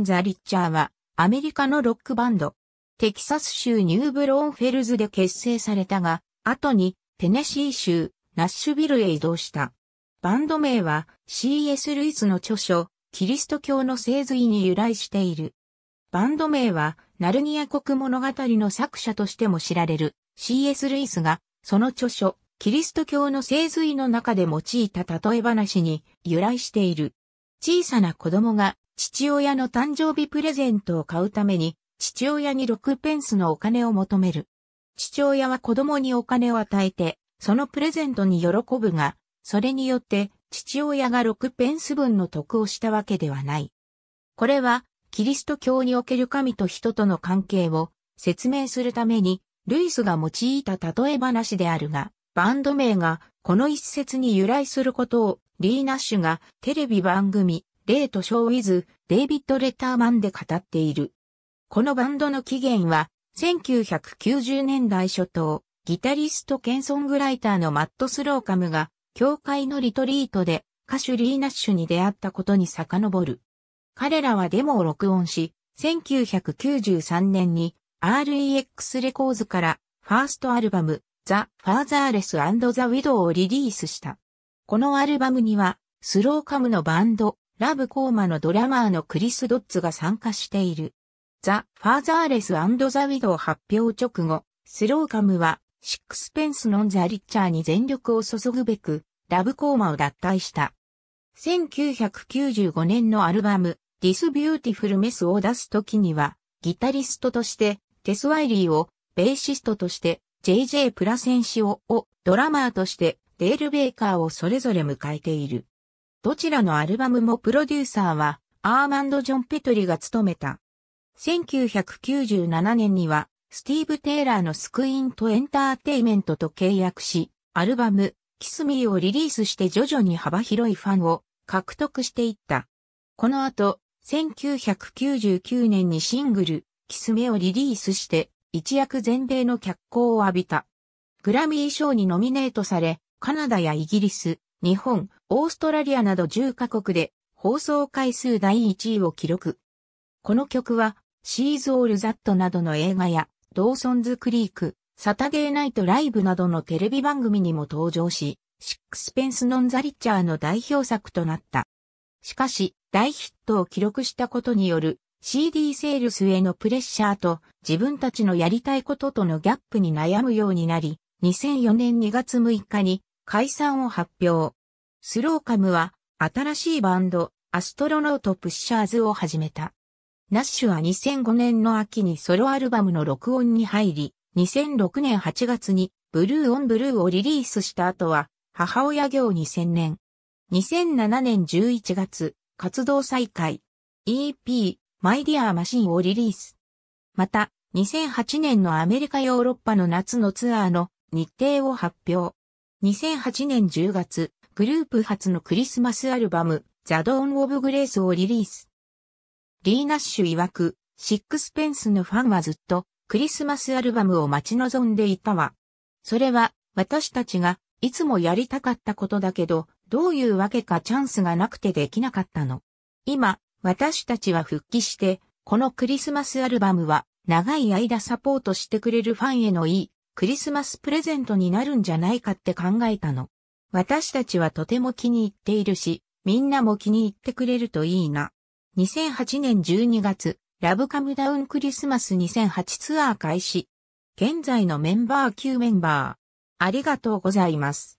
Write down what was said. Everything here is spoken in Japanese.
ザ・リッチャーはアメリカのロックバンド。テキサス州ニューブローンフェルズで結成されたが、後にテネシー州ナッシュビルへ移動した。バンド名は C.S. ルイスの著書、キリスト教の聖髄に由来している。バンド名は、ナルニア国物語の作者としても知られる C.S. ルイスが、その著書、キリスト教の聖髄の中で用いた例え話に由来している。小さな子供が父親の誕生日プレゼントを買うために、父親に6ペンスのお金を求める。父親は子供にお金を与えて、そのプレゼントに喜ぶが、それによって父親が6ペンス分の得をしたわけではない。これは、キリスト教における神と人との関係を説明するために、ルイスが用いた例え話であるが、バンド名がこの一節に由来することをリー・ナッシュがテレビ番組レイト・ショー・ウィズ、デイビッド・レターマンで語っている。このバンドの起源は、1990年代初頭、ギタリスト兼ソングライターのマット・スローカムが、教会のリトリートで歌手リーナッシュに出会ったことに遡る。彼らはデモを録音し、1993年に REX レコーズからファーストアルバム、ザ・ファーザーレスザ・ウィドウをリリースした。このアルバムには、スローカムのバンド、ラブ・コーマのドラマーのクリス・ドッツが参加している。ザ・ファーザーレス・ザ・ウィドウ発表直後、スローカムは、シックスペンス・ノン・ザ・リッチャーに全力を注ぐべく、ラブ・コーマを脱退した。1995年のアルバム、ディス・ビューティフル・メスを出す時には、ギタリストとして、テス・ワイリーを、ベーシストとして、JJ プラセンシオを、ドラマーとして、デール・ベイカーをそれぞれ迎えている。どちらのアルバムもプロデューサーはアーマンド・ジョン・ペトリが務めた。1997年にはスティーブ・テイラーのスクイーンとエンターテイメントと契約し、アルバム、キスミーをリリースして徐々に幅広いファンを獲得していった。この後、1999年にシングル、キスミをリリースして、一躍全米の脚光を浴びた。グラミー賞にノミネートされ、カナダやイギリス、日本、オーストラリアなど10カ国で放送回数第1位を記録。この曲は、シーズ・オール・ザットなどの映画や、ドーソンズ・クリーク、サタデー・ナイト・ライブなどのテレビ番組にも登場し、シックスペンス・ノン・ザ・リッチャーの代表作となった。しかし、大ヒットを記録したことによる CD セールスへのプレッシャーと自分たちのやりたいこととのギャップに悩むようになり、2004年2月6日に解散を発表。スローカムは新しいバンド、アストロノート・プッシャーズを始めた。ナッシュは2005年の秋にソロアルバムの録音に入り、2006年8月にブルーオンブルーをリリースした後は母親業に専念。2007年11月、活動再開。EP、マイディアマシンをリリース。また、2008年のアメリカヨーロッパの夏のツアーの日程を発表。2008年10月、グループ初のクリスマスアルバム、ザ・ドーン・オブ・グレースをリリース。リーナッシュ曰く、シックスペンスのファンはずっとクリスマスアルバムを待ち望んでいたわ。それは私たちがいつもやりたかったことだけど、どういうわけかチャンスがなくてできなかったの。今、私たちは復帰して、このクリスマスアルバムは長い間サポートしてくれるファンへのいいクリスマスプレゼントになるんじゃないかって考えたの。私たちはとても気に入っているし、みんなも気に入ってくれるといいな。2008年12月、ラブカムダウンクリスマス2008ツアー開始。現在のメンバー9メンバー。ありがとうございます。